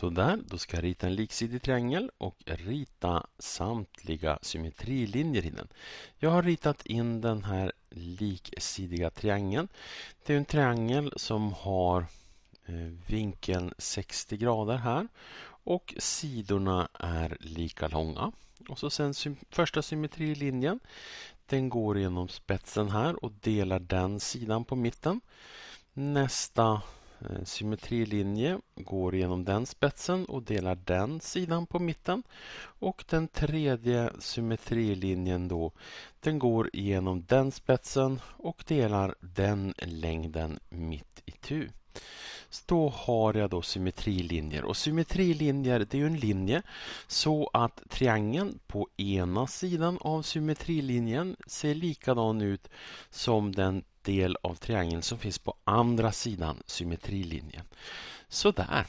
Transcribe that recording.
Sådär, då ska jag rita en liksidig triangel och rita samtliga symmetrilinjer i den. Jag har ritat in den här liksidiga triangeln. Det är en triangel som har eh, vinkeln 60 grader här och sidorna är lika långa. Och så sen första symmetrilinjen, den går genom spetsen här och delar den sidan på mitten. Nästa Eh, symmetrilinje går genom den spetsen och delar den sidan på mitten. Och den tredje symmetrilinjen då, den går genom den spetsen och delar den längden mitt i tu. Så då har jag då symmetrilinjer och symmetrilinjer det är ju en linje så att triangeln på ena sidan av symmetrilinjen ser likadan ut som den del av triangeln som finns på andra sidan symmetrilinjen. Sådär.